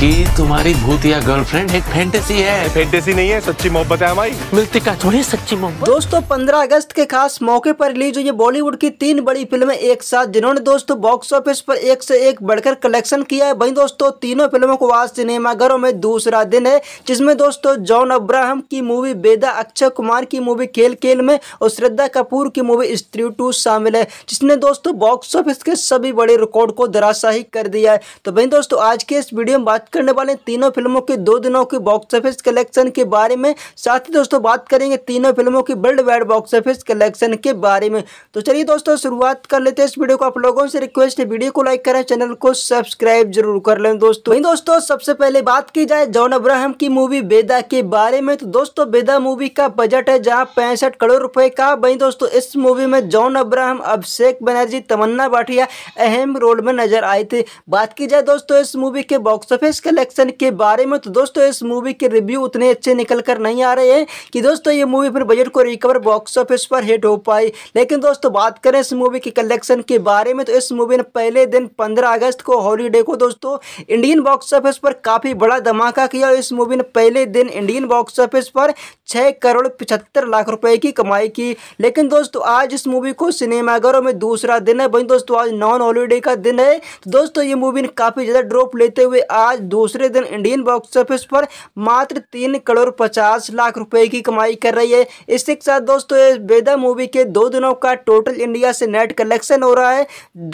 कि तुम्हारी भूतिया गर्लफ्रेंड एक फैंटेसी है फैंटेसी नहीं है सच्ची मोहब्बत है हमारी मिलती का थोड़ी सच्ची मोहब्बत दोस्तों पंद्रह अगस्त के खास मौके पर रिलीज हुई बॉलीवुड की तीन बड़ी फिल्में एक साथ जिन्होंने दोस्तों बॉक्स ऑफिस पर एक से एक बढ़कर कलेक्शन किया है वही दोस्तों तीनों फिल्मों को आज सिनेमाघरों में दूसरा दिन है जिसमे दोस्तों जॉन अब्राहम की मूवी बेदा अक्षय कुमार की मूवी खेल खेल में और श्रद्धा कपूर की मूवी स्त्री टू शामिल है जिसने दोस्तों बॉक्स ऑफिस के सभी बड़े रिकॉर्ड को धराशाही कर दिया है तो वही दोस्तों आज के इस वीडियो में बात करने वाले हैं तीनों फिल्मों के दो दिनों के बॉक्स ऑफिस कलेक्शन के बारे में साथ ही दोस्तों बात करेंगे तीनों फिल्मों की world wide box office collection के बारे में तो चलिए दोस्तों शुरुआत कर लेते हैं इस वीडियो को आप लोगों से रिक्वेस्ट है वीडियो को लाइक करें चैनल को सब्सक्राइब जरूर कर लें दोस्तों दोस्तों सबसे पहले बात की जाए जॉन अब्राहम की मूवी बेदा के बारे में तो दोस्तों बेदा मूवी का बजट है जहाँ पैंसठ करोड़ रुपए का वही दोस्तों इस मूवी में जॉन अब्राहम अभिषेक बनर्जी तमन्ना भाटिया अहम रोल में नजर आए थे बात की जाए दोस्तों इस मूवी के बॉक्स ऑफिस कलेक्शन के बारे में तो दोस्तों इस मूवी के रिव्यू उतने अच्छे निकल कर नहीं आ रहे हैं कि दोस्तों ये मूवी अपने बजट को रिकवर बॉक्स ऑफिस पर हिट हो पाए लेकिन दोस्तों बात करें इस मूवी के कलेक्शन के बारे में तो इस मूवी ने पहले दिन पंद्रह अगस्त को हॉलीडे को दोस्तों इंडियन बॉक्स ऑफिस पर काफ़ी बड़ा धमाका किया इस मूवी ने पहले दिन इंडियन बॉक्स ऑफिस पर छः करोड़ पिछहत्तर लाख रुपए की कमाई की लेकिन दोस्तों आज इस मूवी को सिनेमाघरों में दूसरा दिन है वहीं दोस्तों आज नॉन हॉलीडे का दिन है तो दोस्तों ये मूवी ने काफ़ी ज़्यादा ड्रॉप लेते हुए आज दूसरे दिन इंडियन बॉक्स ऑफिस पर मात्र तीन करोड़ पचास लाख रुपए की कमाई कर रही है के साथ दोस्तों बेदा मूवी के दो दिनों का टोटल इंडिया से नेट कलेक्शन हो रहा है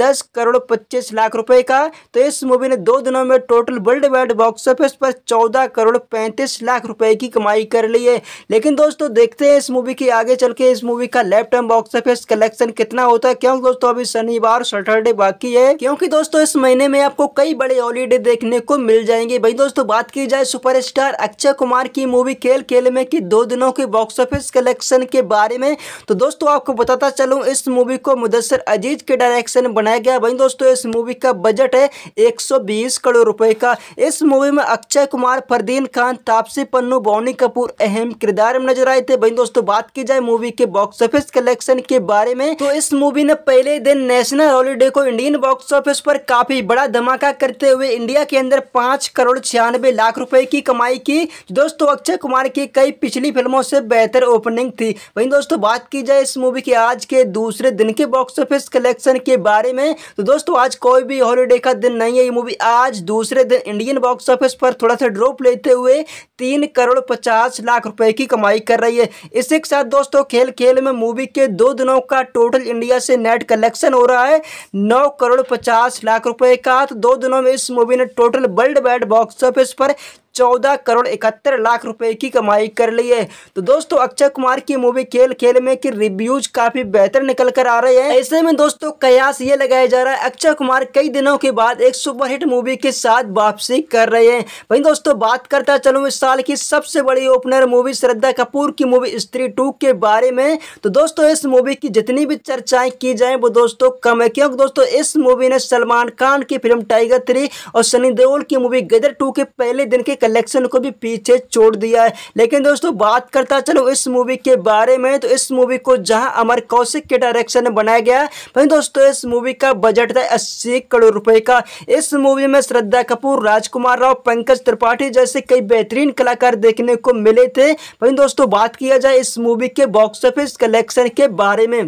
दस करोड़ पच्चीस लाख रुपए का तो इस मूवी ने दो दिनों में total world wide box office पर चौदह करोड़ पैंतीस लाख रुपए की कमाई कर ली है लेकिन दोस्तों देखते हैं इस मूवी के आगे चल के इस मूवी का left time box office collection कितना होता है क्योंकि दोस्तों अभी शनिवार सैटरडे बाकी है क्योंकि दोस्तों इस महीने में आपको कई बड़े हॉलीडे देखने को मिल जाएंगे भाई दोस्तों बात की जाए सुपरस्टार अक्षय कुमार की मूवी खेल खेल में की दो दिनों के बॉक्स ऑफिस कलेक्शन के बारे में तो दोस्तों आपको बताता चलूँ इस मूवी को मुदसर अजीज के डायरेक्शन बनाया गया वहीं दोस्तों इस मूवी का बजट है एक करोड़ रुपये का इस मूवी में अक्षय कुमार फरदीन खान तापसी पन्नू बॉनी कपूर अहम किरदार में नजर आए थे वहीं दोस्तों बात की जाए मूवी के बॉक्स ऑफिस कलेक्शन के बारे में तो इस मूवी ने पहले दिन नेशनल हॉलीडे को इंडियन बॉक्स ऑफिस पर काफी बड़ा धमाका करते हुए इंडिया के अंदर पांच करोड़ छियानवे लाख रुपए की कमाई की दोस्तों अक्षय कुमार की कई पिछली फिल्मों से बेहतर ओपनिंग थी वहीं दोस्तों बात की जाए इस मूवी की आज के दूसरे दिन के बॉक्स ऑफिस कलेक्शन के बारे में तो दोस्तों आज कोई भी हॉलीडे का दिन नहीं है ये मूवी आज दूसरे दिन इंडियन बॉक्स ऑफिस पर थोड़ा सा ड्रॉप लेते हुए तीन करोड़ पचास लाख रुपए की कमाई कर रही है इसी के साथ दोस्तों खेल खेल में मूवी के दो दिनों का टोटल इंडिया से नेट कलेक्शन हो रहा है नौ करोड़ पचास लाख रुपए का तो दो दिनों में इस मूवी ने total world bad box office पर चौदह करोड़ इकहत्तर लाख रुपए की कमाई कर ली है तो दोस्तों अक्षय कुमार की मूवी खेल खेल में की रिव्यूज काफी बेहतर निकल कर आ रहे हैं ऐसे में दोस्तों कयास ये लगाया जा रहा है अक्षय कुमार कई दिनों के बाद एक सुपरहिट मूवी के साथ वापसी कर रहे हैं वही दोस्तों बात करता चलूँ इस साल की सबसे बड़ी ओपनर मूवी श्रद्धा कपूर की मूवी स्त्री टू के बारे में तो दोस्तों इस मूवी की जितनी भी चर्चाएं की जाए वो दोस्तों कम है क्योंकि दोस्तों इस मूवी ने सलमान खान की फिल्म टाइगर थ्री और सनी देओल की मूवी गदर टू के पहले दिन के कलेक्शन को भी पीछे छोड़ दिया है लेकिन दोस्तों बात करता चलो इस मूवी के बारे में तो इस मूवी को जहां अमर कौशिक के डायरेक्शन में बनाया गया वहीं दोस्तों इस मूवी का बजट था अस्सी करोड़ रुपए का इस मूवी में श्रद्धा कपूर राजकुमार राव पंकज त्रिपाठी जैसे कई बेहतरीन कलाकार देखने को मिले थे वहीं दोस्तों बात किया जाए इस मूवी के बॉक्स ऑफिस कलेक्शन के बारे में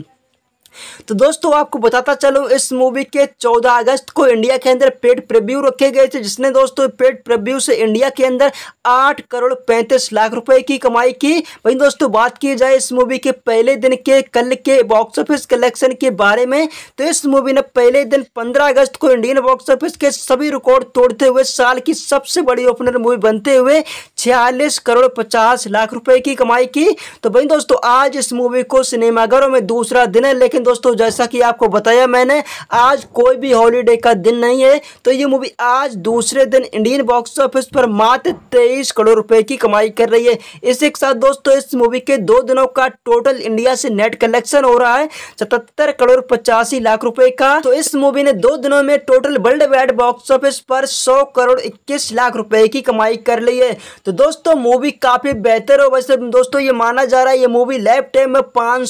तो दोस्तों आपको बताता चलो इस मूवी के 14 अगस्त को इंडिया के अंदर पेड प्रीव्यू रखे गए थे जिसने दोस्तों पेड प्रीव्यू से इंडिया के अंदर 8 करोड़ 35 लाख रुपए की कमाई की वहीं दोस्तों बात की जाए इस मूवी के पहले दिन के कल के बॉक्स ऑफिस कलेक्शन के बारे में तो इस मूवी ने पहले दिन पंद्रह अगस्त को इंडियन बॉक्स ऑफिस के सभी रिकॉर्ड तोड़ते हुए साल की सबसे बड़ी ओपनर मूवी बनते हुए छियालीस करोड़ पचास लाख रुपए की कमाई की तो वही दोस्तों आज इस मूवी को सिनेमाघरों में दूसरा दिन है लेकिन दोस्तों जैसा कि आपको बताया मैंने आज कोई भी हॉलीडे का दिन नहीं है तो ये मूवी आज दूसरे दिन इंडियन बॉक्स ऑफिस पर मात्र तेईस करोड़ रुपए की कमाई कर रही है इसी के साथ दोस्तों इस मूवी के दो दिनों का टोटल इंडिया से नेट कलेक्शन हो रहा है सतहत्तर करोड़ पचासी लाख रुपए का तो इस मूवी ने दो दिनों में total world wide box office पर सौ करोड़ इक्कीस लाख रुपए की कमाई कर ली है तो दोस्तों मूवी काफी बेहतर हो वैसे दोस्तों ये माना जा रहा है ये मूवी लाइफ टाइम में पाँच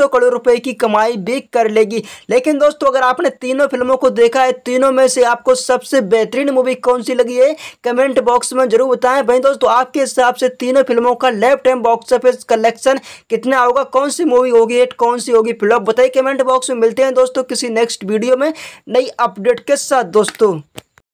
सौ करोड़ रुपए की कमाई कमाई भी कर लेगी लेकिन दोस्तों अगर आपने तीनों फिल्मों को देखा है तीनों में से आपको सबसे बेहतरीन मूवी कौन सी लगी है कमेंट बॉक्स में जरूर बताएं भाई दोस्तों आपके हिसाब से तीनों फिल्मों का left hand box office collection कितना होगा कौन सी मूवी होगी कौन सी होगी फिल्म बताइए कमेंट बॉक्स में मिलते हैं दोस्तों किसी नेक्स्ट वीडियो में नई अपडेट के साथ दोस्तों